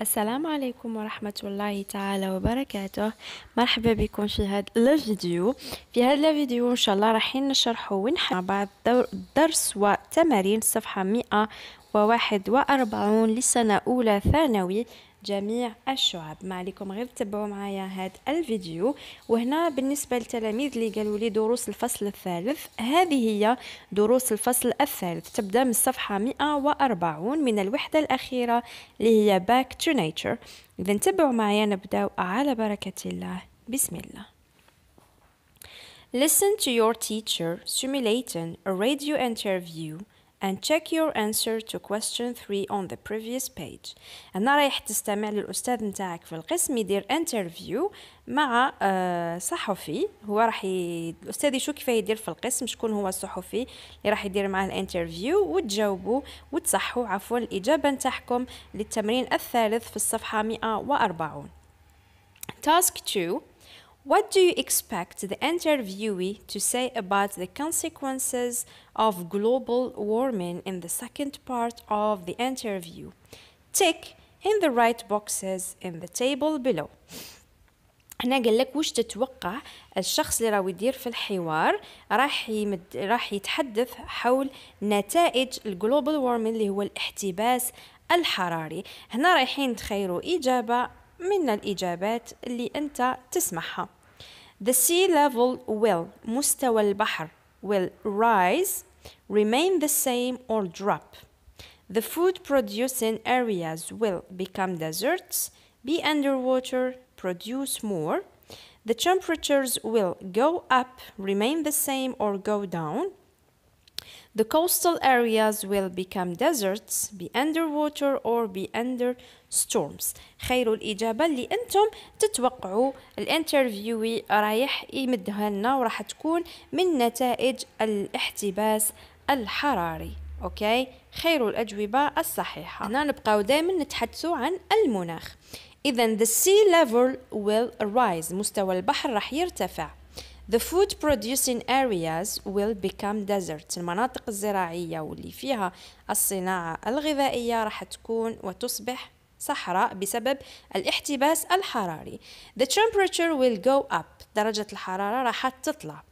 السلام عليكم ورحمة الله تعالى وبركاته مرحبا بكم في هذا الفيديو في هذا الفيديو إن شاء الله رايحين نشرح ونحن مع بعض درس وتمارين صفحة 141 لسنة أولى ثانوي جميع الشعب ما عليكم غير تتبعوا معايا هذا الفيديو وهنا بالنسبة للتلاميذ اللي قالوا لي دروس الفصل الثالث هذه هي دروس الفصل الثالث تبدأ من الصفحة 140 من الوحدة الأخيرة اللي هي Back to Nature إذا تبعوا معايا نبدأ على بركة الله بسم الله Listen to your teacher simulating a radio interview and check your answer to question 3 on the previous page انا رايح تستمع للأستاذ نتاعك في القسم يدير انترفيو مع آه، صحفي هو راح ي... الأستاذ يشوف كيف يدير في القسم شكون هو الصحفي اللي راح يدير معاه الانترفيو وتجاوبوا وتصحوا عفوا الإجابة نتاعكم للتمرين الثالث في الصفحة 140 task 2 What do you expect the interviewee to say about the consequences of global warming in the second part of the interview? Tick in the right boxes in the table below. هنا قال لك واش تتوقع الشخص اللي راهو يدير في الحوار راح يمد راح يتحدث حول نتائج الجلوبال وارمين اللي هو الاحتباس الحراري هنا رايحين تخيروا اجابه من الإجابات اللي أنت تسمعها The sea level will مستوى البحر will rise remain the same or drop The food producing areas will become deserts be underwater produce more The temperatures will go up remain the same or go down The coastal areas will become deserts, be underwater or be under storms خير الإجابة اللي أنتم تتوقعوا الانترفيوي رايح يمدها لنا وراح تكون من نتائج الاحتباس الحراري أوكي خير الأجوبة الصحيحة هنا نبقاو دائما نتحدثوا عن المناخ إذا the sea level will rise مستوى البحر راح يرتفع The food producing areas will become desert المناطق الزراعية واللي فيها الصناعة الغذائية راح تكون وتصبح صحراء بسبب الاحتباس الحراري The temperature will go up درجة الحرارة راح تطلع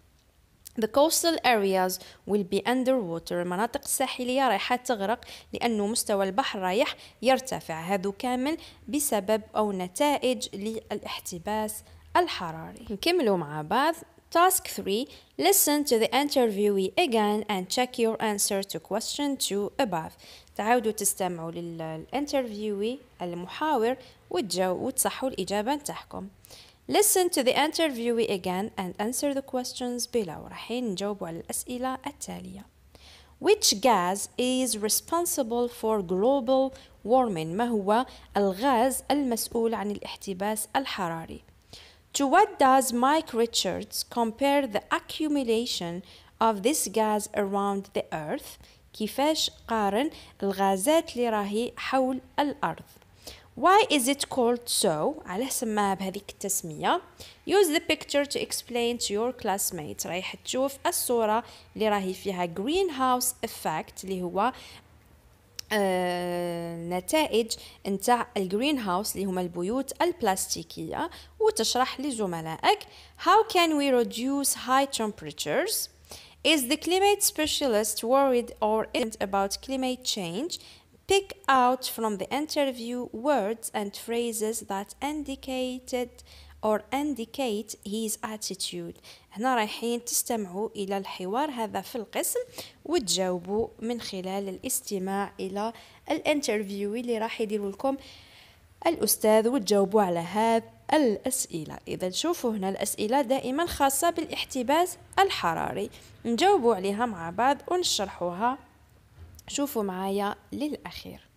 The coastal areas will be underwater المناطق الساحلية راح تغرق لأن مستوى البحر رايح يرتفع هذا كامل بسبب أو نتائج للاحتباس الحراري نكملوا مع بعض Task 3 Listen to the interviewee again and check your answer to question 2 above. تعاودوا تستمعوا للانترفيوي المحاور وتجاوبوا وتصحوا الإجابة نتاعكم. Listen to the interviewee again and answer the questions below. رايحين نجاوبوا على الأسئلة التالية. Which gas is responsible for global warming؟ ما هو الغاز المسؤول عن الاحتباس الحراري؟ to what does Mike Richards compare the accumulation of this gas around the earth كيفاش قارن الغازات اللي راهي حول الأرض Why is it called so? علاه سماها بهذيك التسمية Use the picture to explain to your classmates رايح تشوف الصورة اللي راهي فيها greenhouse effect اللي هو نتائج نتاع الجرين هاوس اللي هما البيوت البلاستيكيه وتشرح لزملائك how can we reduce high temperatures is the climate specialist worried or isn't about climate change pick out from the interview words and phrases that indicated or indicate his attitude هنا رايحين تستمعوا إلى الحوار هذا في القسم وتجاوبوا من خلال الاستماع إلى الانترفيو اللي راح يديروا لكم الأستاذ وتجاوبوا على هذا الأسئلة إذا شوفوا هنا الأسئلة دائما خاصة بالاحتباس الحراري نجاوبوا عليها مع بعض ونشرحوها شوفوا معايا للأخير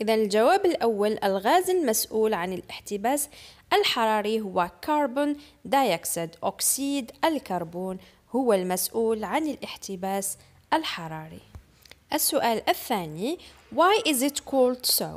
إذا الجواب الأول الغاز المسؤول عن الاحتباس الحراري هو كربون دايكسيد أكسيد الكربون هو المسؤول عن الاحتباس الحراري السؤال الثاني Why is it called so?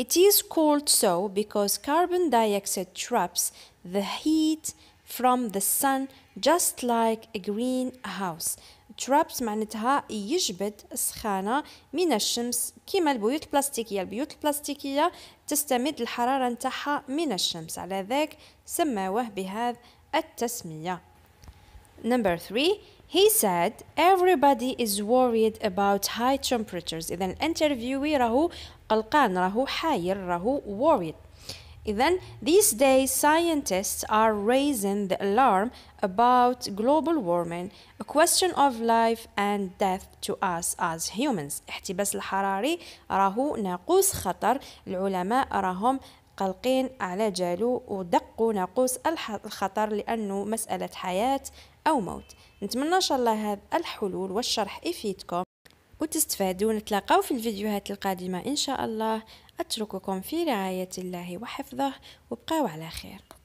It is called so because carbon dioxide traps the heat from the sun just like a greenhouse traps معناتها يجبد السخانة من الشمس كما البيوت البلاستيكية البيوت البلاستيكية تستمد الحرارة نتاعها من الشمس على ذاك سماوه بهذا التسمية Number three, he said everybody is worried about high temperatures. إذا الانترفيوي راهو قلقان راهو حاير راهو worried. إذا these days scientists are raising the alarm about global warming, a question of life and death to us as humans. الاحتباس الحراري راهو ناقوس خطر العلماء راهم قلقين على جالو ودقوا ناقوس الخطر لأنه مسألة حياة أو موت نتمنى إن شاء الله هذا الحلول والشرح يفيدكم وتستفادوا ونتلاقاو في الفيديوهات القادمة إن شاء الله أترككم في رعاية الله وحفظه وبقاو على خير